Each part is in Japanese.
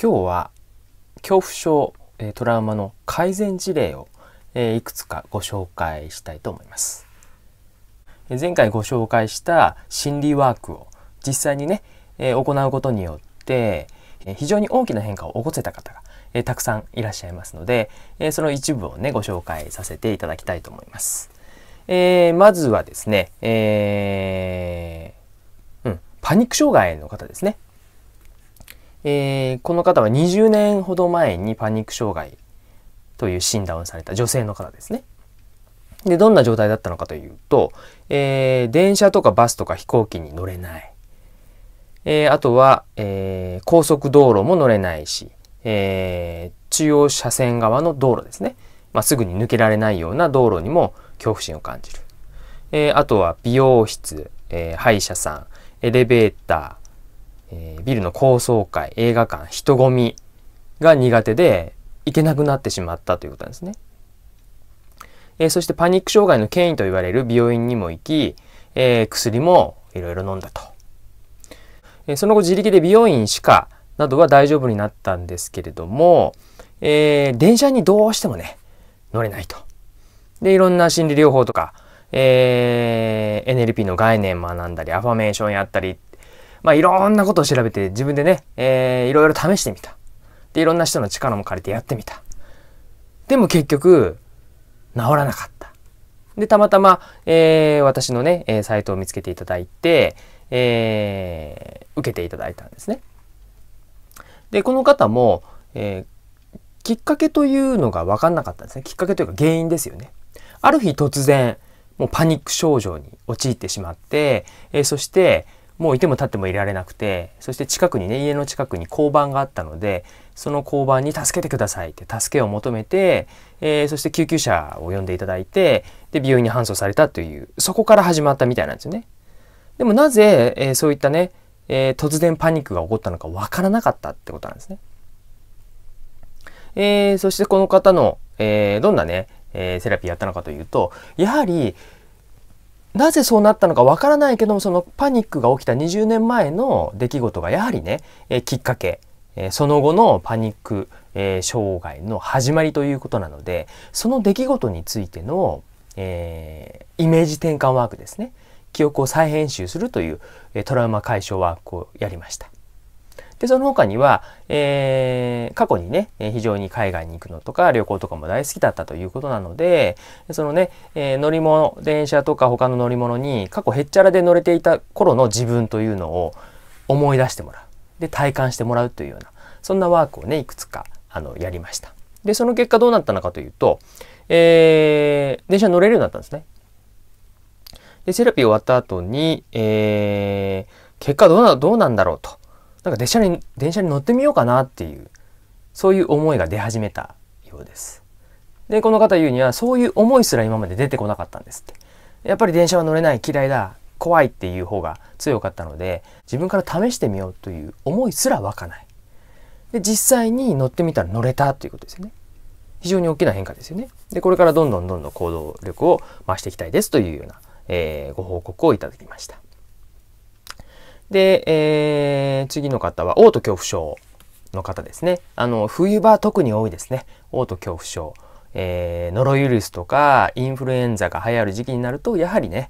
今日は恐怖症、えトラウマの改善事例を、えいくつかご紹介したいと思います。前回ご紹介した心理ワークを実際にね、え行うことによって、え非常に大きな変化を起こせた方が、えたくさんいらっしゃいますので、えその一部をねご紹介させていただきたいと思います。えー、まずはですね、えー、うん、パニック障害の方ですね。えー、この方は20年ほど前にパニック障害という診断をされた女性の方ですね。で、どんな状態だったのかというと、えー、電車とかバスとか飛行機に乗れない。えー、あとは、えー、高速道路も乗れないし、え中央車線側の道路ですね。まあ、すぐに抜けられないような道路にも恐怖心を感じる。えあとは美容室、え歯医者さん、エレベーター、えー、ビルの高層階、映画館、人混みが苦手で行けなくなってしまったということなんですね。えー、そしてパニック障害の権威と言われる病院にも行き、えー、薬もいろいろ飲んだと。えその後自力で美容院歯科などは大丈夫になったんですけれども、え電車にどうしてもね、乗れないと。で、いろんな心理療法とか、えー、NLP の概念学んだり、アファメーションやったりっまあ、いろんなことを調べて自分でね、えー、いろいろ試してみた。で、いろんな人の力も借りてやってみた。でも結局、治らなかった。で、たまたま、えー、私のね、えー、サイトを見つけていただいて、えー、受けていただいたんですね。で、この方も、えー、きっかけというのが分かんなかったんですね。きっかけというか原因ですよね。ある日突然、もうパニック症状に陥ってしまって、えー、そして、もういても立ってもいられなくてそして近くにね家の近くに交番があったのでその交番に助けてくださいって助けを求めて、えー、そして救急車を呼んでいただいてで病院に搬送されたというそこから始まったみたいなんですよね。でもなぜ、えー、そういったね、えー、突然パニックが起こったのかわからなかったってことなんですね。えそしてこの方の、えどんなね、えセラピーやったのかというとやはりなぜそうなったのかわからないけどもそのパニックが起きた20年前の出来事がやはりね、えきっかけ、えその後のパニック、え障害の始まりということなのでその出来事についての、えー、イメージ転換ワークですね記憶を再編集するという、えトラウマ解消ワークをやりました。で、その他には、えー、過去にね、非常に海外に行くのとか旅行とかも大好きだったということなので、そのね、えー、乗り物、電車とか他の乗り物に過去へっちゃらで乗れていた頃の自分というのを思い出してもらう。で、体感してもらうというような、そんなワークをね、いくつか、あの、やりました。で、その結果どうなったのかというと、えー、電車乗れるようになったんですね。で、セラピー終わった後に、えー、結果どうな、どうなんだろうと。なんか電車に、電車に乗ってみようかなっていう、そういう思いが出始めたようです。で、この方言うには、そういう思いすら今まで出てこなかったんですって。やっぱり電車は乗れない、嫌いだ、怖いっていう方が強かったので、自分から試してみようという思いすら湧かない。で、実際に乗ってみたら乗れたということですよね。非常に大きな変化ですよね。で、これからどんどんどんどん行動力を増していきたいですというような、えー、ご報告をいただきました。で、えー、次の方は、嘔吐恐怖症の方ですね。あの、冬場特に多いですね。嘔吐恐怖症。えー、ノロウイルスとかインフルエンザが流行る時期になると、やはりね、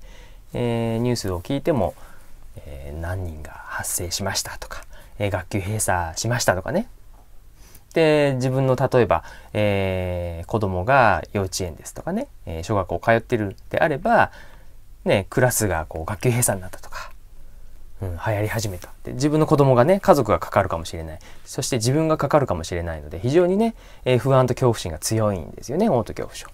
えー、ニュースを聞いても、えー、何人が発生しましたとか、え学級閉鎖しましたとかね。で、自分の例えば、えー、子供が幼稚園ですとかね、え小学校通ってるであれば、ね、クラスがこう学級閉鎖になったとか、うん、流行り始めたで自分の子供がね家族がかかるかもしれないそして自分がかかるかもしれないので非常にね、えー、不安と恐怖心が強いんですよね嘔吐恐怖症、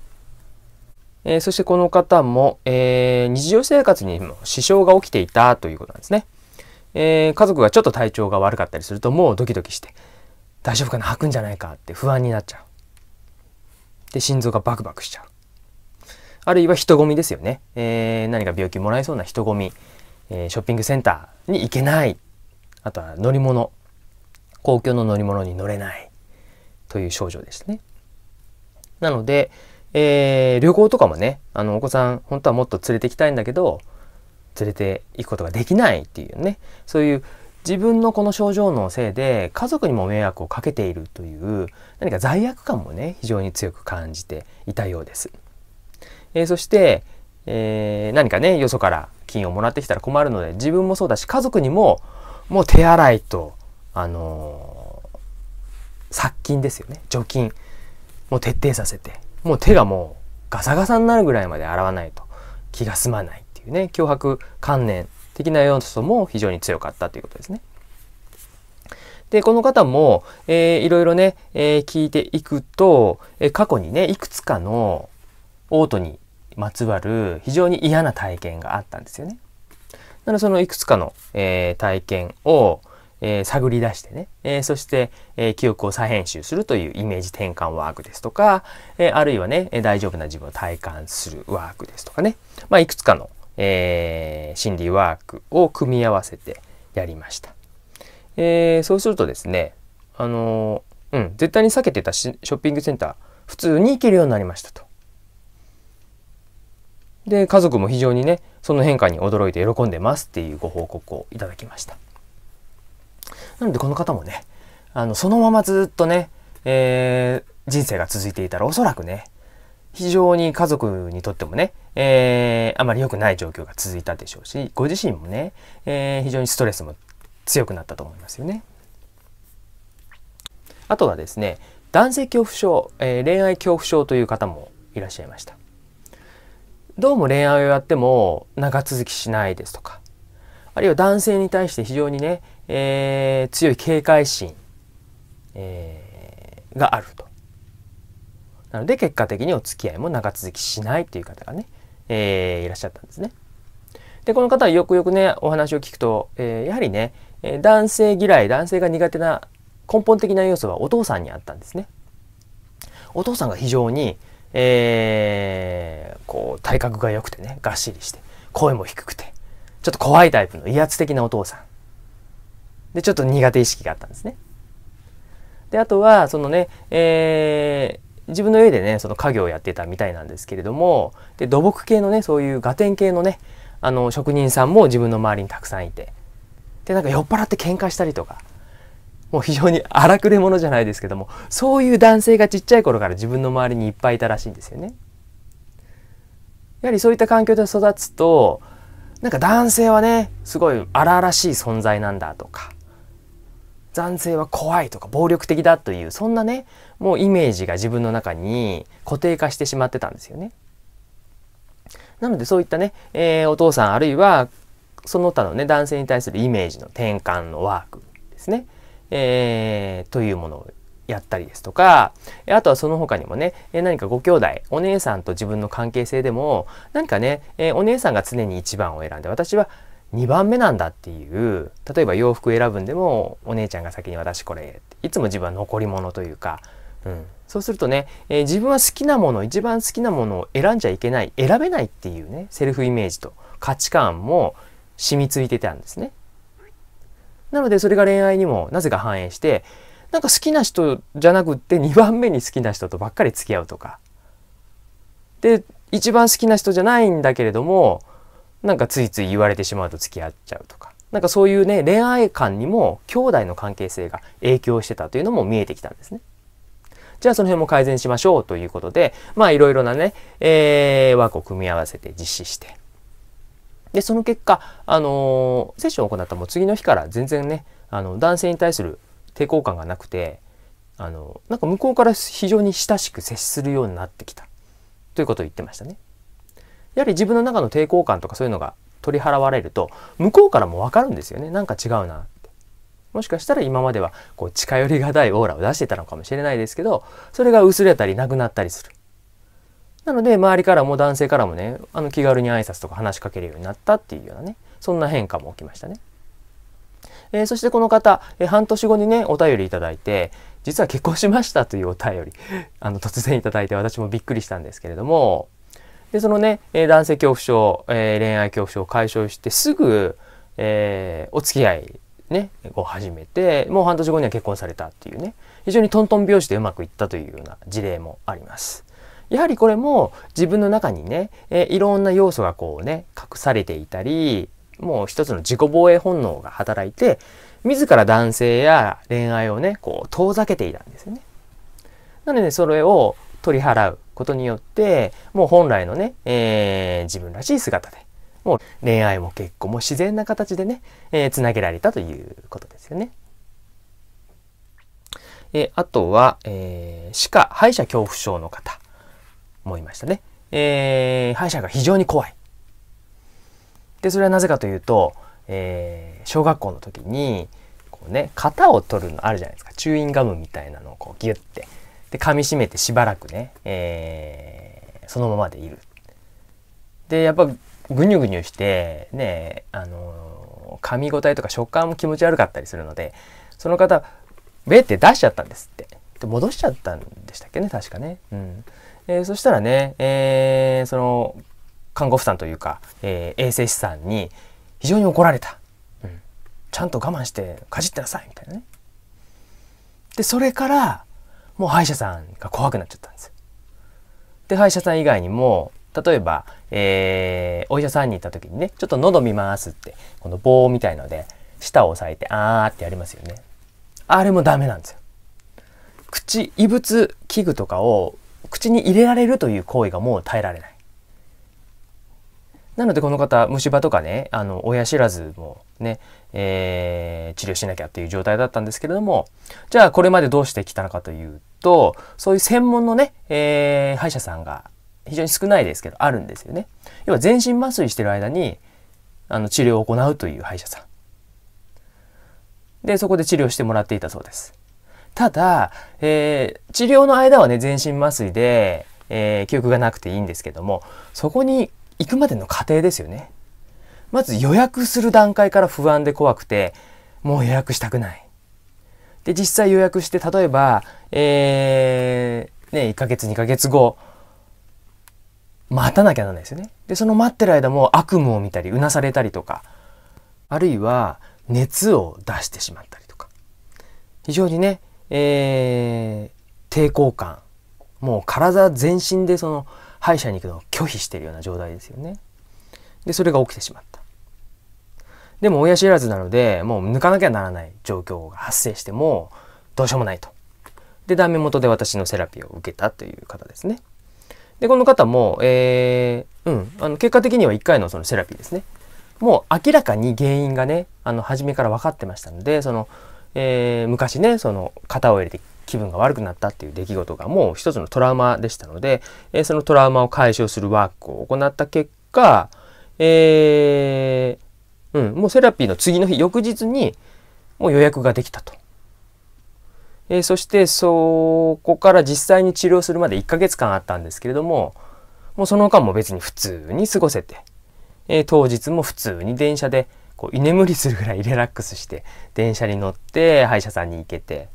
えー、そしてこの方も、えー、日常生活にも支障が起きていたということなんですね、え家族がちょっと体調が悪かったりするともうドキドキして大丈夫かな吐くんじゃないかって不安になっちゃうで心臓がバクバクしちゃうあるいは人混みですよね、え何か病気もらえそうな人混みえー、ショッピングセンターに行けない。あとは乗り物。公共の乗り物に乗れない。という症状ですね。なので、えー、旅行とかもね、あの、お子さん、本当はもっと連れて行きたいんだけど、連れて行くことができないっていうね、そういう自分のこの症状のせいで家族にも迷惑をかけているという何か罪悪感もね非常に強く感じていたようです。えー、そして、えー、何かね、よそから金をもらってきたら困るので、自分もそうだし、家族にも、もう手洗いと、あのー、殺菌ですよね。除菌。もう徹底させて。もう手がもうガサガサになるぐらいまで洗わないと気が済まないっていうね、脅迫観念的な要素も非常に強かったということですね。で、この方も、えー、いろいろね、えー、聞いていくと、えー、過去にね、いくつかのオートにまつわる非常に嫌な体験があったんですよね。なのでそのいくつかの、えー、体験を、えー、探り出してね、えー、そして、え記憶を再編集するというイメージ転換ワークですとか、えあるいはね、え大丈夫な自分を体感するワークですとかね、まあ、いくつかの、え心理ワークを組み合わせてやりました。えそうするとですね、あのうん、絶対に避けてたショッピングセンター普通に行けるようになりましたと。で家族も非常にねその変化に驚いて喜んでますっていうご報告をいただきましたなのでこの方もねあのそのままずっとね、えー、人生が続いていたらおそらくね非常に家族にとってもね、えー、あまり良くない状況が続いたでしょうしご自身もね、えー、非常にストレスも強くなったと思いますよねあとはですね男性恐怖症、えー、恋愛恐怖症という方もいらっしゃいましたどうも恋愛をやっても長続きしないですとか、あるいは男性に対して非常にね、えー、強い警戒心、えー、があると。なので結果的にお付き合いも長続きしないという方がね、えー、いらっしゃったんですね。で、この方はよくよくね、お話を聞くと、えー、やはりね、男性嫌い、男性が苦手な根本的な要素はお父さんにあったんですね。お父さんが非常にえー、こう体格が良くてねがっしりして声も低くてちょっと怖いタイプの威圧的なお父さんでちょっと苦手意識があったんですねであとはそのね、えー、自分の家でねその家業をやってたみたいなんですけれどもで土木系のねそういうガテン系のねあの職人さんも自分の周りにたくさんいてでなんか酔っ払って喧嘩したりとかもう非常に荒くれ者じゃないですけどもそういう男性がちっちゃい頃から自分の周りにいっぱいいたらしいんですよね。やはりそういった環境で育つとなんか男性はねすごい荒々しい存在なんだとか男性は怖いとか暴力的だというそんなねもうイメージが自分の中に固定化してしまってたんですよね。なのでそういったね、えー、お父さんあるいはその他のね男性に対するイメージの転換のワークですねえー、というものをやったりですとか、あとはその他にもね、何かご兄弟、お姉さんと自分の関係性でも、何かね、お姉さんが常に1番を選んで、私は2番目なんだっていう、例えば洋服選ぶんでも、お姉ちゃんが先に私これ、いつも自分は残り物というか、うん、そうするとね、えー、自分は好きなもの、一番好きなものを選んじゃいけない、選べないっていうね、セルフイメージと価値観も染みついてたんですね。なのでそれが恋愛にもなぜか反映して、なんか好きな人じゃなくって2番目に好きな人とばっかり付き合うとか。で、一番好きな人じゃないんだけれども、なんかついつい言われてしまうと付き合っちゃうとか。なんかそういうね、恋愛観にも兄弟の関係性が影響してたというのも見えてきたんですね。じゃあその辺も改善しましょうということで、まあいろいろなね、えー、枠を組み合わせて実施して、で、その結果、あのー、セッションを行ったもう次の日から全然ね、あの、男性に対する抵抗感がなくて、あの、なんか向こうから非常に親しく接するようになってきた。ということを言ってましたね。やはり自分の中の抵抗感とかそういうのが取り払われると、向こうからもわかるんですよね。なんか違うなって。もしかしたら今まではこう近寄りがたいオーラを出してたのかもしれないですけど、それが薄れたりなくなったりする。なので、周りからも男性からもね、あの気軽に挨拶とか話しかけるようになったっていうようなね、そんな変化も起きましたね。えー、そしてこの方、えー、半年後にね、お便りいただいて、実は結婚しましたというお便り、あの、突然いただいて私もびっくりしたんですけれども、で、そのね、えー、男性恐怖症、え恋愛恐怖症を解消してすぐ、えお付き合いね、を始めて、もう半年後には結婚されたっていうね、非常にトントン拍子でうまくいったというような事例もあります。やはりこれも自分の中にね、えいろんな要素がこうね隠されていたりもう一つの自己防衛本能が働いて自ら男性や恋愛をねこう遠ざけていたんですよね。なので、ね、それを取り払うことによってもう本来のね、えー、自分らしい姿でもう恋愛も結婚も自然な形でね、えー、つなげられたということですよね。えー、あとは、えー、歯科、歯医者恐怖症の方。思いましたね。えー、歯医者が非常に怖い。で、それはなぜかというと、えー、小学校の時に、こうね、型を取るのあるじゃないですか。チューインガムみたいなのをこうギュッて。で、噛みしめてしばらくね、えー、そのままでいる。で、やっぱ、ぐにゅぐにゅして、ね、あのー、噛み応えとか食感も気持ち悪かったりするので、その方、べって出しちゃったんですって。で、戻しちゃったんでしたっけね、確かね。うん。えー、そしたらね、えー、その看護婦さんというか、えー、衛生士さんに非常に怒られた、うん、ちゃんと我慢してかじってなさいみたいなねでそれからもう歯医者さんが怖くなっちゃったんですよで歯医者さん以外にも例えば、えー、お医者さんに行った時にねちょっと喉見ますってこの棒みたいので舌を押さえてあーってやりますよねあれもダメなんですよ口異物器具とかを口に入れられるという行為がもう耐えられない。なのでこの方虫歯とかねあの親知らずもね、えー、治療しなきゃっていう状態だったんですけれどもじゃあこれまでどうしてきたのかというとそういう専門のね、えー、歯医者さんが非常に少ないですけどあるんですよね。要は全身麻酔してる間にあの治療を行うという歯医者さん。でそこで治療してもらっていたそうです。ただ、えー、治療の間はね、全身麻酔で、えー、記憶がなくていいんですけども、そこに行くまでの過程ですよね。まず予約する段階から不安で怖くて、もう予約したくない。で、実際予約して、例えば、えー、ね、1ヶ月、2ヶ月後、待たなきゃならないですよね。で、その待ってる間も悪夢を見たり、うなされたりとか、あるいは熱を出してしまったりとか、非常にね、えー、抵抗感もう体全身でその歯医者に行くのを拒否してるような状態ですよね。でそれが起きてしまった。でも親知らずなのでもう抜かなきゃならない状況が発生してもどうしようもないと。でダメ元で私のセラピーを受けたという方ですね。でこの方も、えー、うん、あの結果的には1回のそのセラピーですね。もう明らかに原因がねあの初めから分かってましたのでそのえー、昔ねその型を入れて気分が悪くなったっていう出来事がもう一つのトラウマでしたので、えー、そのトラウマを解消するワークを行った結果、えー、うん、もうセラピーの次の日翌日にもう予約ができたと。えー、そしてそこから実際に治療するまで1ヶ月間あったんですけれどももうその間も別に普通に過ごせて、え当日も普通に電車でこう居眠りするぐらいリラックスして電車に乗って歯医者さんに行けて、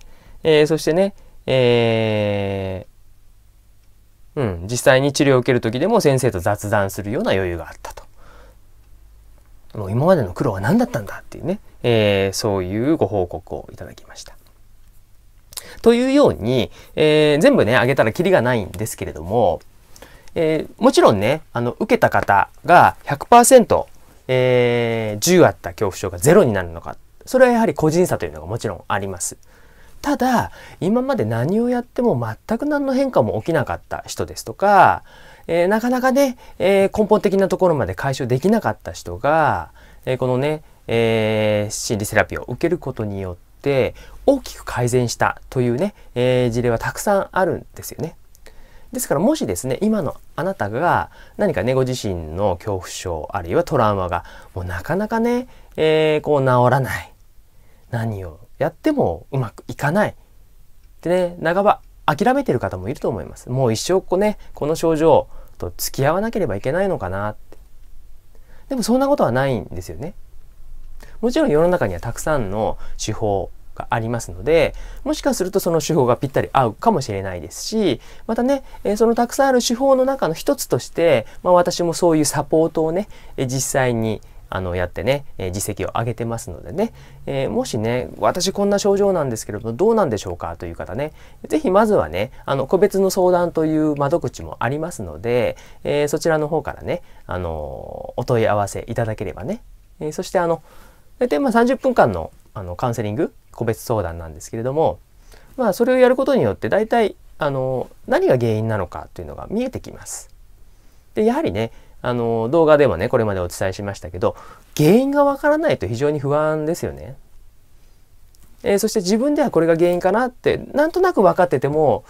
えー、そしてね、えー、うん、実際に治療を受ける時でも先生と雑談するような余裕があったと。もう今までの苦労は何だったんだっていうね、えー、そういうご報告をいただきました。というように、えー、全部ね、あげたらキリがないんですけれども、えー、もちろんね、あの、受けた方が100%えー、10あった恐怖症がロになるのかそれはやはり個人差というのがもちろんあります。ただ今まで何をやっても全く何の変化も起きなかった人ですとか、えー、なかなかね、えー、根本的なところまで解消できなかった人が、えー、このね、え心理セラピーを受けることによって大きく改善したというね、え事例はたくさんあるんですよね。ですからもしですね、今のあなたが何かね、ご自身の恐怖症、あるいはトラウマが、もうなかなかね、えー、こう治らない。何をやってもうまくいかない。でね、半ば諦めてる方もいると思います。もう一生こうね、この症状と付き合わなければいけないのかなって。でもそんなことはないんですよね。もちろん世の中にはたくさんの手法、かありますので、もしかするとその手法がぴったり合うかもしれないですし、またね、えそのたくさんある手法の中の一つとして、まあ、私もそういうサポートをね、え実際にあのやってね、え実績を上げてますのでね、えー、もしね私こんな症状なんですけれどもどうなんでしょうかという方ね是非まずはねあの個別の相談という窓口もありますので、えー、そちらの方からね、あのお問い合わせいただければね、えー、そしてあの大体まあ30分間のあのカウンセリング個別相談なんですけれども、まあ、それをやることによって大体あの何が原因なのかというのが見えてきます。でやはりねあの動画でもねこれまでお伝えしましたけど原因がわからないと非常に不安ですよね。えー、そして自分ではこれが原因かなってなんとなく分かってても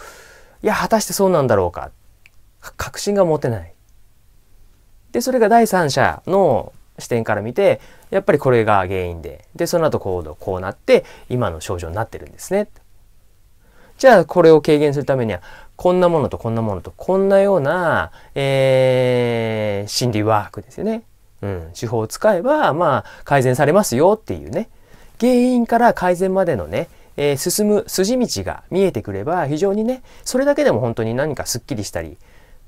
いや果たしてそうなんだろうか確信が持てない。でそれが第三者の視点から見てやっぱりこれが原因ででその後行動こうなって今の症状になってるんですね。じゃあこれを軽減するためにはこんなものとこんなものとこんなような、えー、心理ワークですよね。うん、手法を使えば、まあ、改善されますよっていうね。原因から改善までのね、えー、進む筋道が見えてくれば非常にね、それだけでも本当に何かすっきりしたり、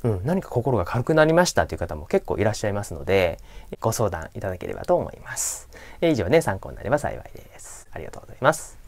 うん、何か心が軽くなりましたという方も結構いらっしゃいますので、ご相談いただければと思います。以上ね、参考になれば幸いです。ありがとうございます。